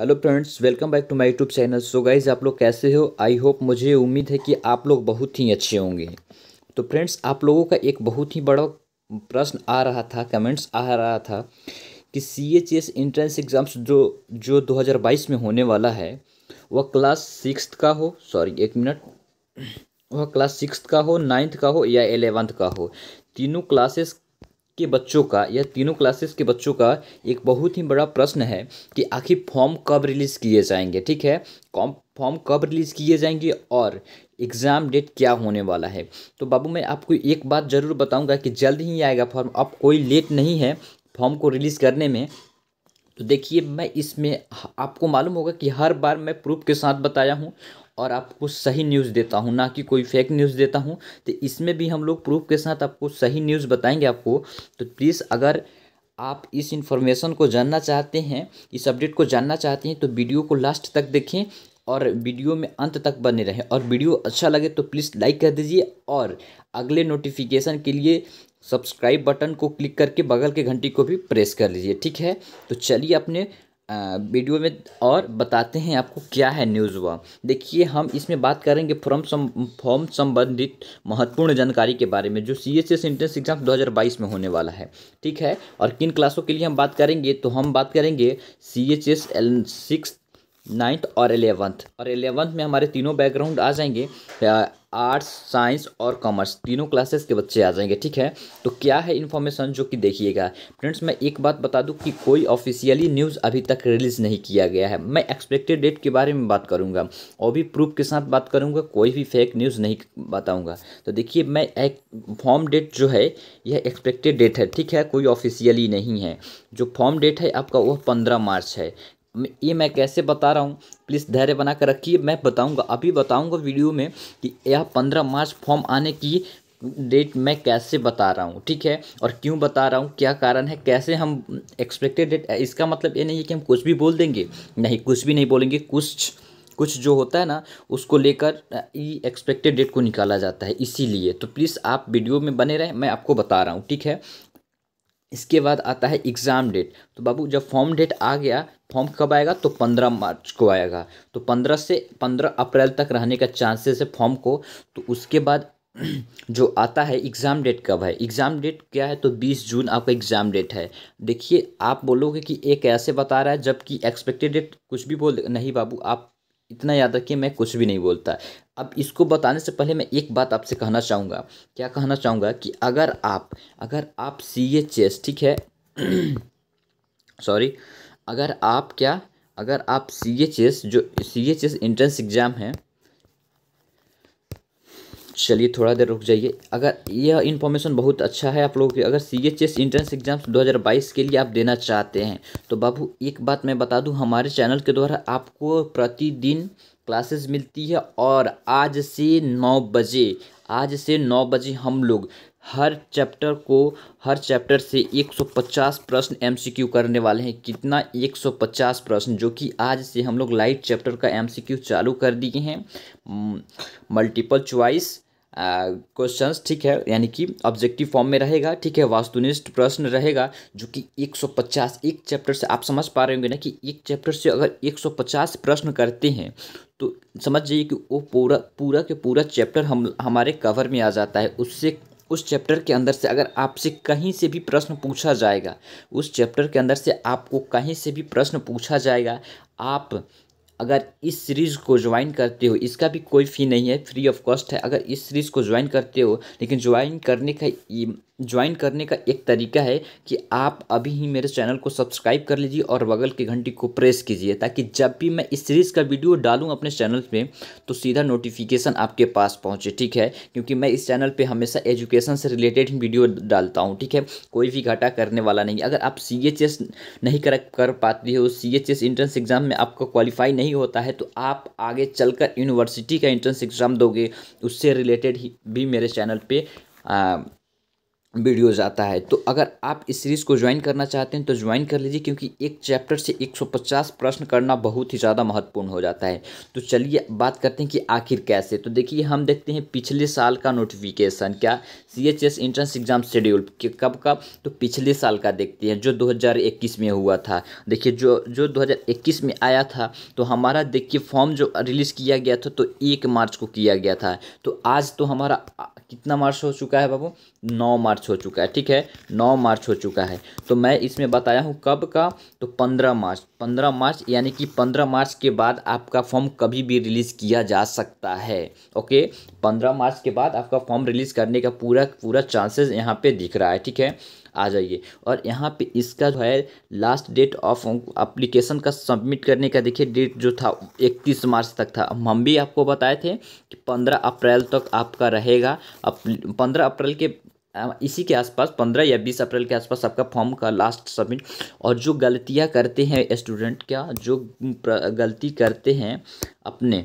hello friends welcome back to my YouTube channel so guys आप लोग कैसे हो आई होप मुझे उम्मीद है कि आप लोग बहुत ही अच्छे होंगे तो फ्रेंड्स आप लोगों का एक बहुत ही बड़ा प्रश्न आ रहा था कमेंट्स आ रहा था कि C H S entrance exams जो जो 2022 में होने वाला है वह क्लास सिक्स का हो सॉरी एक मिनट वह क्लास सिक्स का हो नाइन्थ का हो या एलेवंथ का हो तीनों क्लासेस के बच्चों का या तीनों क्लासेस के बच्चों का एक बहुत ही बड़ा प्रश्न है कि आखिर फॉर्म कब रिलीज़ किए जाएंगे ठीक है कॉम फॉर्म कब रिलीज़ किए जाएंगे और एग्ज़ाम डेट क्या होने वाला है तो बाबू मैं आपको एक बात ज़रूर बताऊंगा कि जल्द ही आएगा फॉर्म अब कोई लेट नहीं है फॉर्म को रिलीज़ करने में तो देखिए मैं इसमें आपको मालूम होगा कि हर बार मैं प्रूफ के साथ बताया हूँ और आपको सही न्यूज़ देता हूँ ना कि कोई फेक न्यूज़ देता हूँ तो इसमें भी हम लोग प्रूफ के साथ आपको सही न्यूज़ बताएंगे आपको तो प्लीज़ अगर आप इस इन्फॉर्मेशन को जानना चाहते हैं इस अपडेट को जानना चाहते हैं तो वीडियो को लास्ट तक देखें और वीडियो में अंत तक बने रहें और वीडियो अच्छा लगे तो प्लीज़ लाइक कर दीजिए और अगले नोटिफिकेशन के लिए सब्सक्राइब बटन को क्लिक करके बगल के घंटी को भी प्रेस कर लीजिए ठीक है तो चलिए अपने वीडियो में और बताते हैं आपको क्या है न्यूज़ हुआ देखिए हम इसमें बात करेंगे फॉर्म सम फॉर्म संबंधित महत्वपूर्ण जानकारी के बारे में जो C S S entrance exam 2022 में होने वाला है ठीक है और किन क्लासों के लिए हम बात करेंगे तो हम बात करेंगे C H S L six ninth और एलेवंथ और एलेवंथ में हमारे तीनों बैकग्राउंड आ जाएंगे आर्ट्स साइंस और कॉमर्स तीनों क्लासेस के बच्चे आ जाएंगे ठीक है तो क्या है इन्फॉर्मेशन जो कि देखिएगा फ्रेंड्स मैं एक बात बता दूं कि कोई ऑफिशियली न्यूज़ अभी तक रिलीज़ नहीं किया गया है मैं एक्सपेक्टेड डेट के बारे में बात करूंगा और भी प्रूफ के साथ बात करूंगा कोई भी फेक न्यूज़ नहीं बताऊँगा तो देखिए मैं एक फॉर्म डेट जो है यह एक्सपेक्टेड डेट है ठीक है कोई ऑफिशियली नहीं है जो फॉर्म डेट है आपका वह पंद्रह मार्च है ये मैं कैसे बता रहा हूँ प्लीज़ धैर्य बना कर रखिए मैं बताऊँगा अभी बताऊँगा वीडियो में कि यह पंद्रह मार्च फॉर्म आने की डेट मैं कैसे बता रहा हूँ ठीक है और क्यों बता रहा हूँ क्या कारण है कैसे हम एक्सपेक्टेड डेट इसका मतलब ये नहीं है कि हम कुछ भी बोल देंगे नहीं कुछ भी नहीं बोलेंगे कुछ कुछ जो होता है ना उसको लेकर ई एक्सपेक्टेड डेट को निकाला जाता है इसीलिए तो प्लीज़ आप वीडियो में बने रहें मैं आपको बता रहा हूँ ठीक है इसके बाद आता है एग्ज़ाम डेट तो बाबू जब फॉर्म डेट आ गया फॉर्म कब आएगा तो पंद्रह मार्च को आएगा तो पंद्रह से पंद्रह अप्रैल तक रहने का चांसेस है फॉर्म को तो उसके बाद जो आता है एग्ज़ाम डेट कब है एग्ज़ाम डेट क्या है तो बीस जून आपका एग्ज़ाम डेट है देखिए आप बोलोगे कि एक कैसे बता रहा है जबकि एक्सपेक्टेड डेट कुछ भी बोल नहीं बाबू आप इतना याद रखिए मैं कुछ भी नहीं बोलता अब इसको बताने से पहले मैं एक बात आपसे कहना चाहूँगा क्या कहना चाहूँगा कि अगर आप अगर आप सी एच एस ठीक है सॉरी अगर आप क्या अगर आप सी एच एस जो C H S entrance exam है चलिए थोड़ा देर रुक जाइए अगर यह इन्फॉर्मेशन बहुत अच्छा है आप लोगों की अगर C H S entrance exams बाईस के लिए आप देना चाहते हैं तो बाबू एक बात मैं बता दूँ हमारे चैनल के द्वारा आपको प्रतिदिन क्लासेस मिलती है और आज से नौ बजे आज से नौ बजे हम लोग हर चैप्टर को हर चैप्टर से 150 प्रश्न एमसीक्यू करने वाले हैं कितना 150 प्रश्न जो कि आज से हम लोग लाइव चैप्टर का एमसीक्यू चालू कर दिए हैं मल्टीपल चॉइस क्वेश्चन ठीक है यानी कि ऑब्जेक्टिव फॉर्म में रहेगा ठीक है वास्तुनिष्ठ प्रश्न रहेगा जो कि 150 एक चैप्टर से आप समझ पा रहे होंगे ना कि एक चैप्टर से अगर 150 प्रश्न करते हैं तो समझ जाइए कि वो पूरा पूरा के पूरा चैप्टर हम हमारे कवर में आ जाता है उससे उस चैप्टर के अंदर से अगर आपसे कहीं से भी प्रश्न पूछा जाएगा उस चैप्टर के अंदर से आपको कहीं से भी प्रश्न पूछा जाएगा आप अगर इस सीरीज़ को ज्वाइन करते हो इसका भी कोई फ़ी नहीं है फ्री ऑफ कॉस्ट है अगर इस सीरीज़ को ज्वाइन करते हो लेकिन ज्वाइन करने का ज्वाइन करने का एक तरीका है कि आप अभी ही मेरे चैनल को सब्सक्राइब कर लीजिए और बगल की घंटी को प्रेस कीजिए ताकि जब भी मैं इस सीरीज़ का वीडियो डालूँ अपने चैनल में तो सीधा नोटिफिकेशन आपके पास पहुँचे ठीक है क्योंकि मैं इस चैनल पर हमेशा एजुकेशन से रिलेटेड ही वीडियो डालता हूँ ठीक है कोई भी घाटा करने वाला नहीं अगर आप सी नहीं कर कर पाती हो सी एंट्रेंस एग्ज़ाम में आपको क्वालिफाई नहीं होता है तो आप आगे चल यूनिवर्सिटी का एंट्रेंस एग्ज़ाम दोगे उससे रिलेटेड ही भी मेरे चैनल पर वीडियोज़ आता है तो अगर आप इस सीरीज़ को ज्वाइन करना चाहते हैं तो ज्वाइन कर लीजिए क्योंकि एक चैप्टर से 150 प्रश्न करना बहुत ही ज़्यादा महत्वपूर्ण हो जाता है तो चलिए बात करते हैं कि आखिर कैसे तो देखिए हम देखते हैं पिछले साल का नोटिफिकेशन क्या C H S entrance exam schedule कब कब तो पिछले साल का देखते हैं जो दो में हुआ था देखिए जो जो दो में आया था तो हमारा देखिए फॉर्म जो रिलीज़ किया गया था तो एक मार्च को किया गया था तो आज तो हमारा कितना मार्च हो चुका है बाबू नौ मार्च हो चुका है ठीक है नौ मार्च हो चुका है तो मैं इसमें बताया हूँ कब का तो पंद्रह मार्च पंद्रह मार्च यानी कि पंद्रह मार्च के बाद आपका फॉर्म कभी भी रिलीज़ किया जा सकता है ओके पंद्रह मार्च के बाद आपका फॉर्म रिलीज़ करने का पूरा पूरा चांसेस यहाँ पर दिख रहा है ठीक है आ जाइए और यहाँ पे इसका जो है लास्ट डेट ऑफ अप्लीकेशन का सबमिट करने का देखिए डेट जो था इकतीस मार्च तक था हम भी आपको बताए थे कि पंद्रह अप्रैल तक आपका रहेगा पंद्रह अप्रैल के इसी के आसपास पंद्रह या बीस अप्रैल के आसपास आपका फॉर्म का लास्ट सबमिट और जो गलतियाँ करते हैं स्टूडेंट क्या जो गलती करते हैं अपने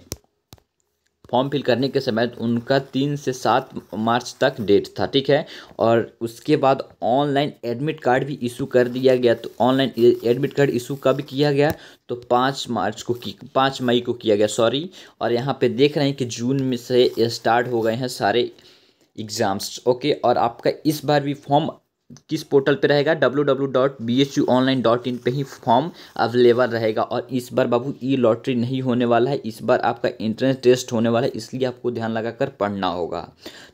फॉर्म फिल करने के समय उनका तीन से सात मार्च तक डेट था ठीक है और उसके बाद ऑनलाइन एडमिट कार्ड भी इशू कर दिया गया तो ऑनलाइन एडमिट कार्ड इशू कब किया गया तो पाँच मार्च को की पाँच मई को किया गया सॉरी और यहाँ पे देख रहे हैं कि जून में से स्टार्ट हो गए हैं सारे एग्ज़ाम्स ओके और आपका इस बार भी फॉर्म किस पोर्टल पे रहेगा इन पे ही फॉर्म अवेलेबल रहेगा और इस बार बाबू ई लॉटरी नहीं होने वाला है इस बार आपका एंट्रेंस टेस्ट होने वाला है इसलिए आपको ध्यान लगाकर पढ़ना होगा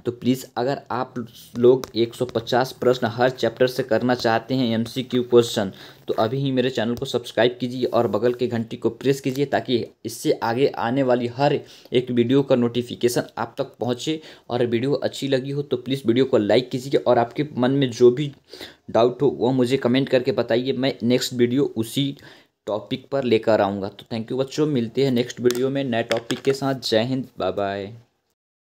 तो प्लीज़ अगर आप लोग 150 प्रश्न हर चैप्टर से करना चाहते हैं एमसीक्यू क्वेश्चन तो अभी ही मेरे चैनल को सब्सक्राइब कीजिए और बगल के घंटी को प्रेस कीजिए ताकि इससे आगे आने वाली हर एक वीडियो का नोटिफिकेशन आप तक पहुँचे और वीडियो अच्छी लगी हो तो प्लीज़ वीडियो को लाइक कीजिए और आपके मन में जो भी डाउट हो वह मुझे कमेंट करके बताइए मैं नेक्स्ट वीडियो उसी टॉपिक पर लेकर आऊँगा तो थैंक यू बच्चों मिलते हैं नेक्स्ट वीडियो में नए टॉपिक के साथ जय हिंद बाय बाय